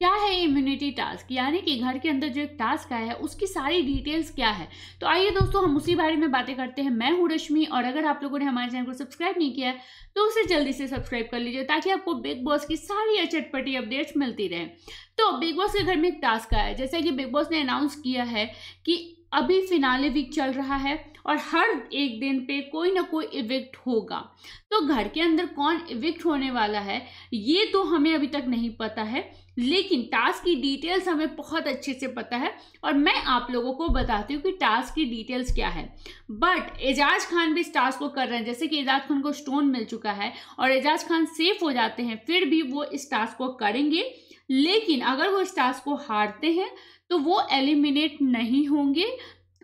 क्या है immunity task यानी कि घर के अंदर जो एक टास्क आया है उसकी सारी डिटेल्स क्या है तो आइए दोस्तों हम उसी बारे में बातें करते हैं मैं हूँ रश्मि और अगर आप लोगों ने हमारे चैनल को सब्सक्राइब नहीं किया तो उसे जल्दी से सब्सक्राइब कर लीजिए ताकि आपको बिग बॉस की सारी अचटपटी अपडेट्स मिलती रहे तो बिग बॉस के घर में एक टास्क आया है जैसे कि बिग बॉस ने अनाउंस किया है कि अभी फिनाले वीक चल रहा है और हर एक दिन पे कोई ना कोई इविक्ट होगा तो घर के अंदर कौन इविक्ट होने वाला है ये तो हमें अभी तक नहीं पता है लेकिन टास्क की डिटेल्स हमें बहुत अच्छे से पता है और मैं आप लोगों को बताती हूँ कि टास्क की डिटेल्स क्या है बट एजाज खान भी इस टास्क को कर रहे हैं जैसे कि एजाज खान को स्टोन मिल चुका है और एजाज खान सेफ हो जाते हैं फिर भी वो इस टास्क को करेंगे लेकिन अगर वो इस टास्क को हारते हैं तो वो एलिमिनेट नहीं होंगे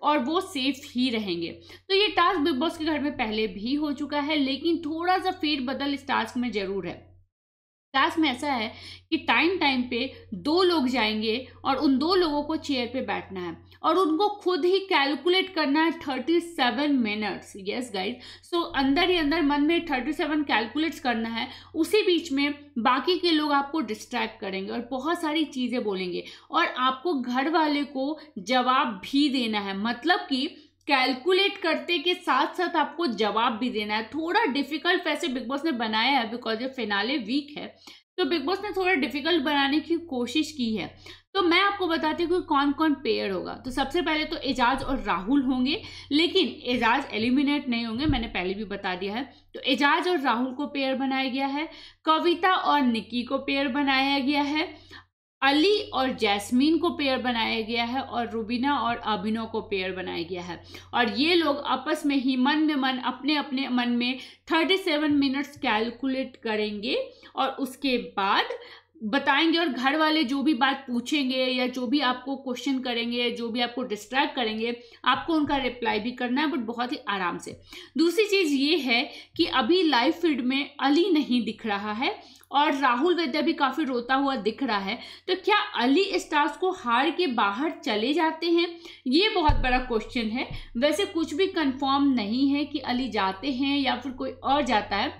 और वो सेफ ही रहेंगे तो ये टास्क बिग बॉस के घर में पहले भी हो चुका है लेकिन थोड़ा सा फेर बदल इस टास्क में ज़रूर है क्लास में ऐसा है कि टाइम टाइम पे दो लोग जाएंगे और उन दो लोगों को चेयर पे बैठना है और उनको खुद ही कैलकुलेट करना है thirty seven minutes yes guide सो अंदर ही अंदर मन में थर्टी सेवन कैलकुलेट्स करना है उसी बीच में बाकी के लोग आपको डिस्ट्रैक्ट करेंगे और बहुत सारी चीज़ें बोलेंगे और आपको घर वाले को जवाब भी देना है मतलब कि कैलकुलेट करते के साथ साथ आपको जवाब भी देना है थोड़ा डिफिकल्ट वैसे बिग बॉस ने बनाया है बिकॉज ये फिनाले वीक है तो बिग बॉस ने थोड़ा डिफिकल्ट बनाने की कोशिश की है तो मैं आपको बताती हूँ कि कौन कौन पेयर होगा तो सबसे पहले तो एजाज और राहुल होंगे लेकिन एजाज एलिमिनेट नहीं होंगे मैंने पहले भी बता दिया है तो एजाज और राहुल को पेयर बनाया गया है कविता और निक्की को पेयर बनाया गया है अली और जैस्मीन को पेयर बनाया गया है और रूबीना और अभिनो को पेयर बनाया गया है और ये लोग आपस में ही मन में मन अपने अपने मन में 37 मिनट्स कैलकुलेट करेंगे और उसके बाद बताएंगे और घर वाले जो भी बात पूछेंगे या जो भी आपको क्वेश्चन करेंगे जो भी आपको डिस्ट्रैक्ट करेंगे आपको उनका रिप्लाई भी करना है बट बहुत ही आराम से दूसरी चीज़ ये है कि अभी लाइव फील्ड में अली नहीं दिख रहा है और राहुल वैद्य भी काफ़ी रोता हुआ दिख रहा है तो क्या अली स्टार्स को हार के बाहर चले जाते हैं ये बहुत बड़ा क्वेश्चन है वैसे कुछ भी कन्फर्म नहीं है कि अली जाते हैं या फिर कोई और जाता है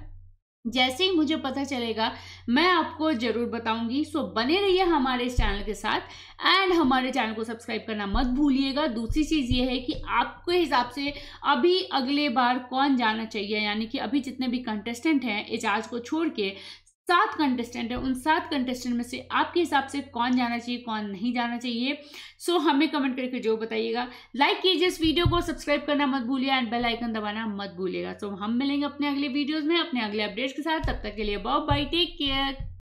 जैसे ही मुझे पता चलेगा मैं आपको ज़रूर बताऊंगी सो बने रहिए हमारे इस चैनल के साथ एंड हमारे चैनल को सब्सक्राइब करना मत भूलिएगा दूसरी चीज़ ये है कि आपके हिसाब से अभी अगले बार कौन जाना चाहिए यानी कि अभी जितने भी कंटेस्टेंट हैं एजाज को छोड़ के सात कंटेस्टेंट है उन सात कंटेस्टेंट में से आपके हिसाब से कौन जाना चाहिए कौन नहीं जाना चाहिए सो so, हमें कमेंट करके जो बताइएगा लाइक कीजिए इस वीडियो को सब्सक्राइब करना मत भूलिए एंड बेल आइकन दबाना मत भूलिएगा सो so, हम मिलेंगे अपने अगले वीडियोज़ में अपने अगले अपडेट्स के साथ तब तक के लिए बाय टेक केयर